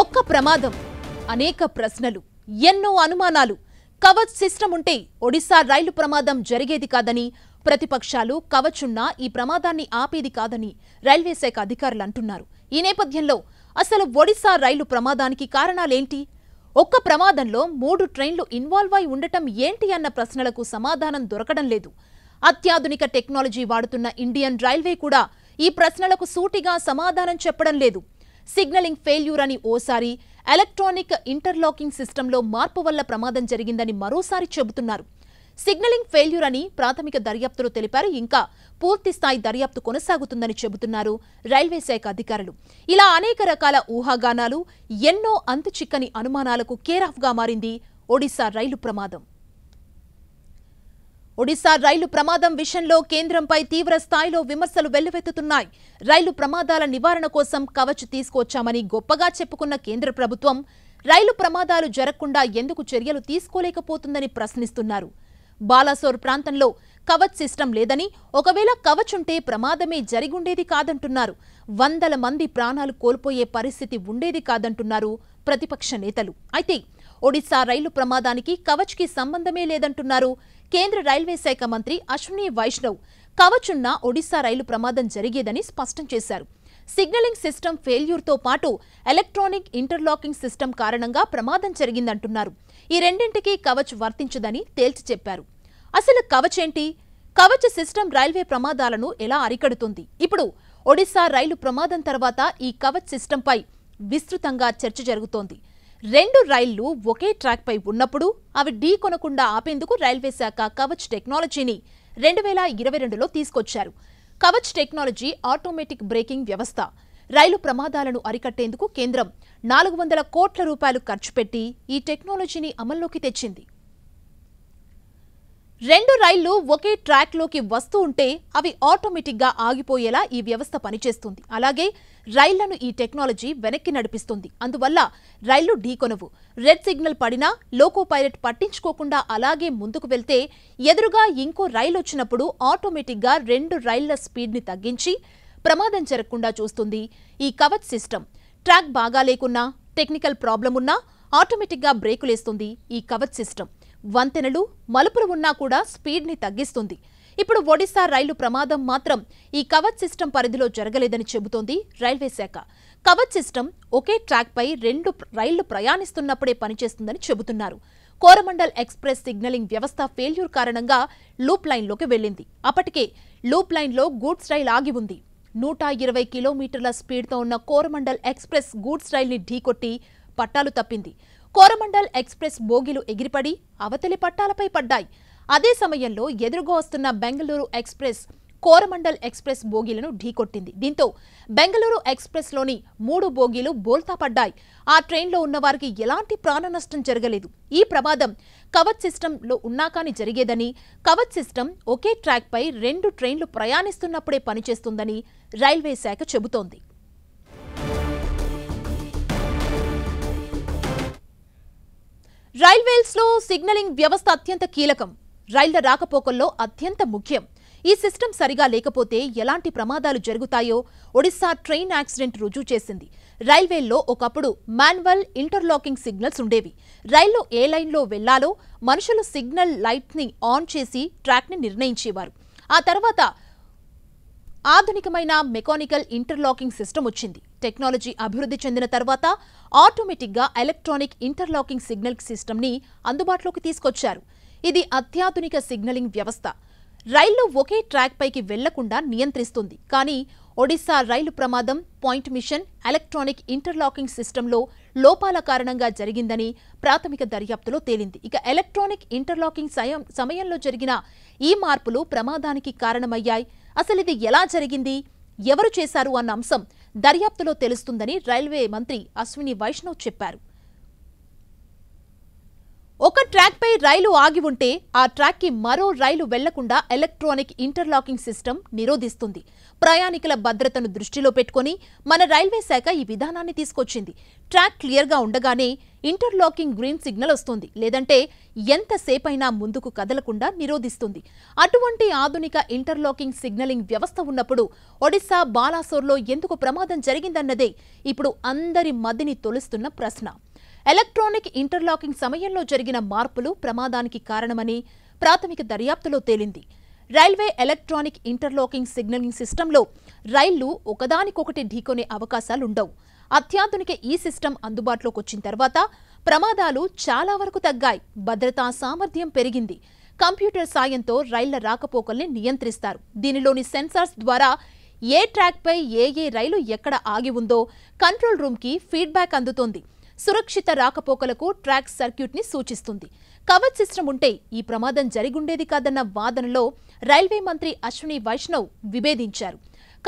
ఒక్క ప్రమాదం అనేక ప్రశ్నలు ఎన్నో అనుమానాలు కవచ్ సిస్టమ్ ఉంటే ఒడిశా రైలు ప్రమాదం జరిగేది కాదని ప్రతిపక్షాలు కవచున్నా ఈ ప్రమాదాన్ని ఆపేది కాదని రైల్వే శాఖ అధికారులు అంటున్నారు ఈ నేపథ్యంలో అసలు ఒడిశా రైలు ప్రమాదానికి కారణాలేంటి ఒక్క ప్రమాదంలో మూడు ట్రైన్లు ఇన్వాల్వ్ అయి ఉండటం ఏంటి అన్న ప్రశ్నలకు సమాధానం దొరకడం లేదు అత్యాధునిక టెక్నాలజీ వాడుతున్న ఇండియన్ రైల్వే కూడా ఈ ప్రశ్నలకు సూటిగా సమాధానం చెప్పడం లేదు సిగ్నలింగ్ ఫెయిల్యూర్ అని ఓసారి ఎలక్ట్రానిక్ ఇంటర్లాకింగ్ సిస్టంలో మార్పు వల్ల ప్రమాదం జరిగిందని మరోసారి చెబుతున్నారు సిగ్నలింగ్ ఫెయిల్యూర్ అని ప్రాథమిక దర్యాప్తులు తెలిపారు ఇంకా పూర్తి స్థాయి దర్యాప్తు కొనసాగుతుందని చెబుతున్నారు రైల్వే శాఖ అధికారులు ఇలా అనేక రకాల ఊహాగానాలు ఎన్నో అంతుచిక్కని అనుమానాలకు కేరాఫ్గా మారింది ఒడిశా రైలు ప్రమాదం ఒడిశా రైలు ప్రమాదం విషయంలో కేంద్రంపై తీవ్ర స్థాయిలో విమర్శలు వెల్లువెత్తుతున్నాయి రైలు ప్రమాదాల నివారణ కోసం కవచ్ తీసుకొచ్చామని గొప్పగా చెప్పుకున్న కేంద్ర ప్రభుత్వం రైలు ప్రమాదాలు జరగకుండా ఎందుకు చర్యలు తీసుకోలేకపోతుందని ప్రశ్నిస్తున్నారు బాలాసోర్ ప్రాంతంలో కవచ్ సిస్టం లేదని ఒకవేళ కవచ్ ఉంటే ప్రమాదమే జరిగుండేది కాదంటున్నారు వందల మంది ప్రాణాలు కోల్పోయే పరిస్థితి ఉండేది కాదంటున్నారు ప్రతిపక్ష నేతలు అయితే ఒడిశా రైలు ప్రమాదానికి కవచ్కి సంబంధమే లేదంటున్నారు కేంద్ర రైల్వే శాఖ మంత్రి అశ్విని వైష్ణవ్ కవచున్న ఒడిశా రైలు ప్రమాదం జరిగేదని స్పష్టం చేశారు సిగ్నలింగ్ సిస్టమ్ ఫెయిల్యూర్తో పాటు ఎలక్ట్రానిక్ ఇంటర్లాకింగ్ సిస్టమ్ కారణంగా ప్రమాదం జరిగిందంటున్నారు ఈ రెండింటికి కవచ్ వర్తించదని తేల్చి చెప్పారు అసలు కవచ్ ఏంటి కవచ్ సిస్టమ్ రైల్వే ప్రమాదాలను ఎలా అరికడుతుంది ఇప్పుడు ఒడిశా రైలు ప్రమాదం తర్వాత ఈ కవచ్ సిస్టంపై విస్తృతంగా చర్చ జరుగుతోంది రెండు రైళ్లు ఒకే ట్రాక్పై ఉన్నప్పుడు అవి ఢీ కొనకుండా ఆపేందుకు రైల్వే శాఖ కవచ్ టెక్నాలజీని రెండు వేల ఇరవై రెండులో తీసుకొచ్చారు కవచ్ టెక్నాలజీ ఆటోమేటిక్ బ్రేకింగ్ వ్యవస్థ రైలు ప్రమాదాలను అరికట్టేందుకు కేంద్రం నాలుగు వందల కోట్ల రూపాయలు ఖర్చు పెట్టి ఈ టెక్నాలజీని అమల్లోకి తెచ్చింది రెండు రైళ్లు ఒకే ట్రాక్లోకి వస్తూ ఉంటే అవి ఆటోమేటిక్గా ఆగిపోయేలా ఈ వ్యవస్థ పనిచేస్తుంది అలాగే రైళ్లను ఈ టెక్నాలజీ వెనక్కి నడిపిస్తుంది అందువల్ల రైళ్లు ఢీకొనవు రెడ్ సిగ్నల్ పడినా లోకో పైలట్ పట్టించుకోకుండా అలాగే ముందుకు వెళ్తే ఎదురుగా ఇంకో రైలు వచ్చినప్పుడు ఆటోమేటిక్గా రెండు రైళ్ల స్పీడ్ని తగ్గించి ప్రమాదం జరగకుండా చూస్తుంది ఈ కవచ్ సిస్టమ్ ట్రాక్ బాగా లేకున్నా టెక్నికల్ ప్రాబ్లం ఉన్నా ఆటోమేటిక్గా బ్రేకులేస్తుంది ఈ కవచ్ సిస్టమ్ వంతెనలు మలుపులు ఉన్నా కూడా స్పీడ్ని తగ్గిస్తుంది ఇప్పుడు ఒడిశా రైలు ప్రమాదం మాత్రం ఈ కవచ్ సిస్టమ్ పరిధిలో జరగలేదని చెబుతోంది రైల్వే శాఖ కవచ్ సిస్టమ్ ఒకే ట్రాక్పై రెండు రైళ్లు ప్రయాణిస్తున్నప్పుడే పనిచేస్తుందని చెబుతున్నారు కోరమండల్ ఎక్స్ప్రెస్ సిగ్నలింగ్ వ్యవస్థ ఫెయిల్యూర్ కారణంగా లూప్ లైన్లోకి వెళ్లింది అప్పటికే లూప్ లైన్లో గూడ్స్ రైలు ఆగి ఉంది నూట ఇరవై కిలోమీటర్ల స్పీడ్తో ఉన్న కోరమండల్ ఎక్స్ప్రెస్ గూడ్స్ రైల్ని ఢీకొట్టి పట్టాలు తప్పింది కోరమండల్ ఎక్స్ప్రెస్ బోగిలు ఎగిరిపడి అవతలి పట్టాలపై పడ్డాయి అదే సమయంలో ఎదురుగా వస్తున్న బెంగళూరు ఎక్స్ప్రెస్ కోరమండల్ ఎక్స్ప్రెస్ బోగీలను ఢీకొట్టింది దీంతో బెంగళూరు ఎక్స్ప్రెస్లోని మూడు బోగీలు బోల్తా పడ్డాయి ఆ ట్రైన్లో ఉన్నవారికి ఎలాంటి ప్రాణ జరగలేదు ఈ ప్రమాదం కవచ్ సిస్టంలో ఉన్నా కానీ జరిగేదని కవచ్ సిస్టమ్ ఒకే ట్రాక్పై రెండు ట్రైన్లు ప్రయాణిస్తున్నప్పుడే పనిచేస్తుందని రైల్వే శాఖ చెబుతోంది రైల్వేస్ లో సిగ్నలింగ్ వ్యవస్థ అత్యంత కీలకం రైళ్ల రాకపోకల్లో అత్యంత ముఖ్యం ఈ సిస్టమ్ సరిగా లేకపోతే ఎలాంటి ప్రమాదాలు జరుగుతాయో ఒడిశా ట్రైన్ యాక్సిడెంట్ రుజువు చేసింది రైల్వేల్లో ఒకప్పుడు మాన్యువల్ ఇంటర్లాకింగ్ సిగ్నల్స్ ఉండేవి రైల్లో ఏ లైన్లో వెళ్లాలో మనుషులు సిగ్నల్ లైట్ని ఆన్ చేసి ట్రాక్ని నిర్ణయించేవారు ఆ తర్వాత ఆధునికమైన మెకానికల్ ఇంటర్లాకింగ్ సిస్టమ్ వచ్చింది టెక్నాలజీ అభివృద్ధి చెందిన తర్వాత ఆటోమేటిక్గా ఎలక్ట్రానిక్ ఇంటర్లాకింగ్ సిగ్నల్ సిస్టమ్ని అందుబాటులోకి తీసుకొచ్చారు ఇది అత్యాధునిక సిగ్నలింగ్ వ్యవస్థ రైళ్లు ఒకే ట్రాక్ పైకి వెళ్లకుండా నియంత్రిస్తుంది కానీ ఒడిశా రైలు ప్రమాదం పాయింట్ మిషన్ ఎలక్ట్రానిక్ ఇంటర్లాకింగ్ సిస్టంలో లోపాల కారణంగా జరిగిందని ప్రాథమిక దర్యాప్తులో తేలింది ఇక ఎలక్ట్రానిక్ ఇంటర్లాకింగ్ సమయంలో జరిగిన ఈ మార్పులు ప్రమాదానికి కారణమయ్యాయి అసలు ఇది ఎలా జరిగింది ఎవరు చేశారు అన్న అంశం దర్యాప్తులో తెలుస్తుందని రైల్వే మంత్రి అశ్విని వైష్ణవ్ చెప్పారు ఒక ట్రాక్పై రైలు ఆగి ఉంటే ఆ ట్రాక్కి మరో రైలు వెళ్లకుండా ఎలక్ట్రానిక్ ఇంటర్లాకింగ్ సిస్టమ్ నిరోధిస్తుంది ప్రయాణికుల భద్రతను దృష్టిలో పెట్టుకుని మన రైల్వే శాఖ ఈ విధానాన్ని తీసుకొచ్చింది ట్రాక్ క్లియర్గా ఉండగానే ఇంటర్లాకింగ్ గ్రీన్ సిగ్నల్ వస్తుంది లేదంటే ఎంతసేపైనా ముందుకు కదలకుండా నిరోధిస్తుంది అటువంటి ఆధునిక ఇంటర్లాకింగ్ సిగ్నలింగ్ వ్యవస్థ ఉన్నప్పుడు ఒడిశా బాలాసోర్లో ఎందుకు ప్రమాదం జరిగిందన్నదే ఇప్పుడు అందరి మదిని తొలుస్తున్న ప్రశ్న ఎలక్ట్రానిక్ ఇంటర్లాకింగ్ సమయంలో జరిగిన మార్పులు ప్రమాదానికి కారణమని ప్రాథమిక దర్యాప్తులో తేలింది రైల్వే ఎలక్ట్రానిక్ ఇంటర్లాకింగ్ సిగ్నలింగ్ సిస్టంలో రైళ్లు ఒకదానికొకటి ఢీకొనే అవకాశాలుండవు అత్యాధునిక ఈ సిస్టమ్ అందుబాటులోకి వచ్చిన తర్వాత ప్రమాదాలు చాలా వరకు తగ్గాయి భద్రతా సామర్థ్యం పెరిగింది కంప్యూటర్ సాయంతో రైళ్ల రాకపోకల్ని నియంత్రిస్తారు దీనిలోని సెన్సార్స్ ద్వారా ఏ ట్రాక్పై ఏ ఏ రైలు ఎక్కడ ఆగి ఉందో కంట్రోల్ రూమ్కి ఫీడ్బ్యాక్ అందుతోంది సురక్షిత రాకపోకలకు ట్రాక్ సర్క్యూట్ని సూచిస్తుంది కవచ్ సిస్టమ్ ఉంటే ఈ ప్రమాదం జరిగుండేది కాదన్న వాదనలో రైల్వే మంత్రి అశ్విని వైష్ణవ్ విభేదించారు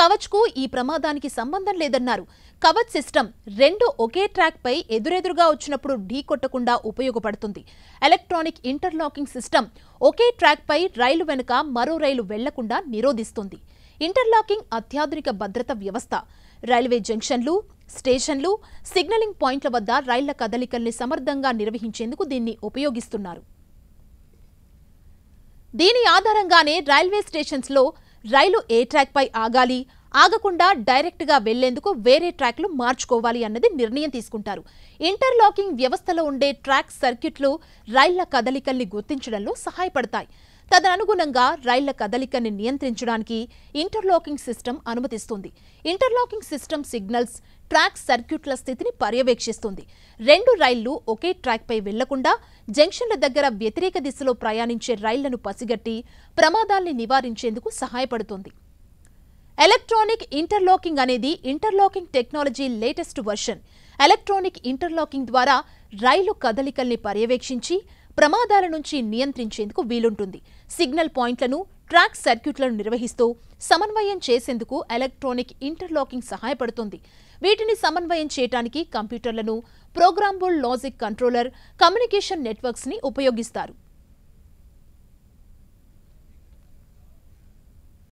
కవచ్కు ఈ ప్రమాదానికి సంబంధం లేదన్నారు కవచ్ సిస్టమ్ రెండు ఒకే ట్రాక్పై ఎదురెదురుగా వచ్చినప్పుడు ఢీకొట్టకుండా ఉపయోగపడుతుంది ఎలక్ట్రానిక్ ఇంటర్లాకింగ్ సిస్టమ్ ఒకే ట్రాక్పై రైలు వెనుక మరో రైలు వెళ్లకుండా నిరోధిస్తుంది ఇంటర్లాకింగ్ అత్యాధునిక భద్రత వ్యవస్థ రైల్వే జంక్షన్లు స్టేషన్లు సిగ్నలింగ్ పాయింట్ల వద్ద రైళ్ల కదలికల్ని సమర్థంగా నిర్వహించేందుకు దీన్ని ఉపయోగిస్తున్నారు దీని ఆధారంగానే రైల్వే స్టేషన్స్లో రైలు ఏ ట్రాక్పై ఆగాలి ఆగకుండా డైరెక్ట్గా వెళ్లేందుకు వేరే ట్రాక్లు మార్చుకోవాలి అన్నది నిర్ణయం తీసుకుంటారు ఇంటర్లాకింగ్ వ్యవస్థలో ఉండే ట్రాక్ సర్క్యూట్లు రైళ్ల కదలికల్ని గుర్తించడంలో సహాయపడతాయి తదనుగుణంగా రైళ్ల కదలికని నియంత్రించడానికి ఇంటర్లాకింగ్ సిస్టమ్ అనుమతిస్తుంది ఇంటర్లాకింగ్ సిస్టమ్ సిగ్నల్స్ ట్రాక్ సర్క్యూట్ల స్థితిని పర్యవేక్షిస్తుంది రెండు రైళ్లు ఒకే ట్రాక్పై వెళ్లకుండా జంక్షన్ల దగ్గర వ్యతిరేక దిశలో ప్రయాణించే రైళ్లను పసిగట్టి ప్రమాదాల్ని నివారించేందుకు సహాయపడుతుంది ఎలక్ట్రానిక్ ఇంటర్లాకింగ్ అనేది interlocking technology latest version electronic interlocking ద్వారా రైలు కదలికల్ని పర్యవేక్షించి ప్రమాదాల నుంచి నియంత్రించేందుకు వీలుంటుంది సిగ్నల్ పాయింట్లను ట్రాక్ సర్క్యూట్లను నిర్వహిస్తూ సమన్వయం చేసేందుకు ఎలక్ట్రానిక్ ఇంటర్లాకింగ్ సహాయపడుతుంది వీటిని సమన్వయం చేయడానికి కంప్యూటర్లను programmable logic controller communication networks ని ఉపయోగిస్తారు